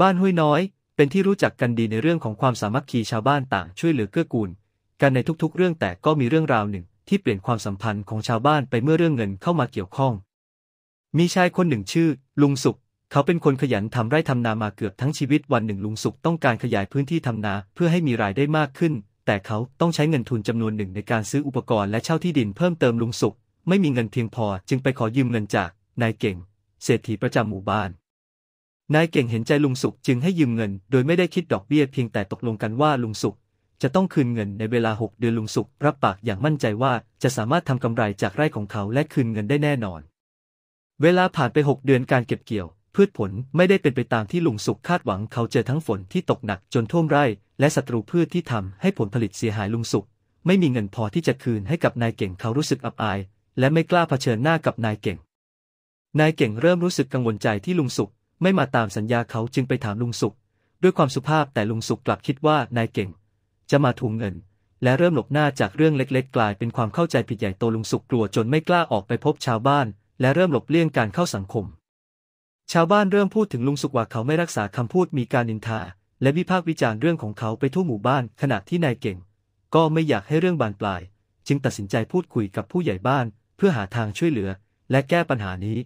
บ้านห้วยน้อยเป็นที่รู้จักกันดีในเรื่องของความสามัคคีชาวบ้านต่างช่วยเหลือเกื้อกูล กันในทุกๆเรื่องแต่ก็มีเรื่องราวหนึ่งที่เปลี่ยนความสัมพันธ์ของชาวบ้านไปเมื่อเรื่องเงินเข้ามาเกี่ยวข้อง มีชายคนหนึ่งชื่อลุงสุข เขาเป็นคนขยันทำไร่ทำนามาเกือบทั้งชีวิตวันหนึ่งลุงสุขต้องการขยายพื้นที่ทำนาเพื่อให้มีรายได้มากขึ้นแต่เขาต้องใช้เงินทุนจำนวนหนึ่งในการซื้ออุปกรณ์และเช่าที่ดินเพิ่มเติมลุงสุขไม่มีเงินเพียงพอจึงไปขอยืมเงินจากนายเก่งเศรษฐีประจำหมู่บ้านนายเก่งเห็นใจลุงสุขจึงให้ยืมเงินโดยไม่ได้คิดดอกเบี้ยเพียงแต่ตกลงกันว่าลุงสุขจะต้องคืนเงินในเวลา6เดือนลุงสุขรับปากอย่างมั่นใจว่าจะสามารถทำกำไรจากไร่ของเขาและคืนเงินได้แน่นอน เวลาผ่านไป 6 เดือนการเก็บเกี่ยวพืชผลไม่ได้เป็นไปตามที่ลุงสุขคาดหวังเขาเจอทั้งฝนที่ตกหนักจนท่วมไร่และศัตรูพืชที่ทำให้ผลผลิตเสียหายลุงสุขไม่มีเงินพอที่จะคืนให้กับนายเก่งเขารู้สึกอับอายและไม่กล้าเผชิญหน้ากับนายเก่ง นายเก่งเริ่มรู้สึกกังวลใจที่ลุงสุขไม่มาตามสัญญาเขาจึงไปถามลุงสุข ด้วยความสุภาพแต่ลุงสุขกลับคิดว่านายเก่ง จะมาทวงเงิน และเริ่มหลบหน้าจากเรื่องเล็ก ๆ กลายเป็นความเข้าใจผิดใหญ่โตลุงสุขกลัวจนไม่กล้าออกไปพบชาวบ้าน และเริ่มหลบเลี่ยงการเข้าสังคม ชาวบ้านเริ่มพูดถึงลุงสุขว่าเขาไม่รักษาคำพูดมีการนินทาและวิพากษ์วิจารณ์เรื่องของเขาไปทั่วหมู่บ้านขณะที่นายเก่ง ก็ไม่อยากให้เรื่องบานปลาย จึงตัดสินใจพูดคุยกับผู้ใหญ่บ้าน เพื่อหาทางช่วยเหลือ และแก้ปัญหานี้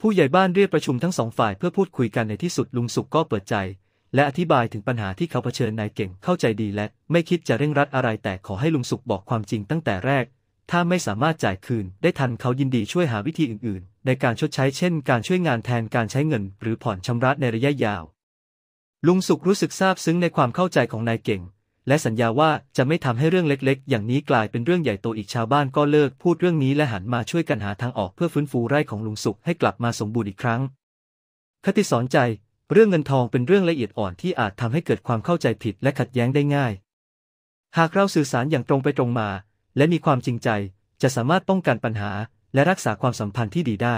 ผู้ใหญ่บ้านเรียกประชุมทั้งสองฝ่ายเพื่อพูดคุยกันในที่สุดลุงสุขก็เปิดใจและอธิบายถึงปัญหาที่เขาเผชิญนายเก่งเข้าใจดีและไม่คิดจะเร่งรัดอะไรแต่ขอให้ลุงสุขบอกความจริงตั้งแต่แรกถ้าไม่สามารถจ่ายคืนได้ทันเขายินดีช่วยหาวิธีอื่นๆ ในการชดใช้เช่นการช่วยงานแทนการใช้เงินหรือผ่อนชำระในระยะยาวลุงสุกรู้สึกซาบซึ้งในความเข้าใจของนายเก่งและสัญญาว่าจะไม่ทำให้เรื่องเล็กๆ อย่างนี้กลายเป็นเรื่องใหญ่โตอีกชาวบ้านก็เลิกพูดเรื่องนี้และหันมาช่วยกันหาทางออกเพื่อฟื้นฟูไร่ของลุงสุขให้กลับมาสมบูรณ์อีกครั้ง คติสอนใจ เรื่องเงินทองเป็นเรื่องละเอียดอ่อนที่อาจทำให้เกิดความเข้าใจผิดและขัดแย้งได้ง่าย หากเราสื่อสารอย่างตรงไปตรงมา และมีความจริงใจจะสามารถป้องกันปัญหาและรักษาความสัมพันธ์ที่ดีได้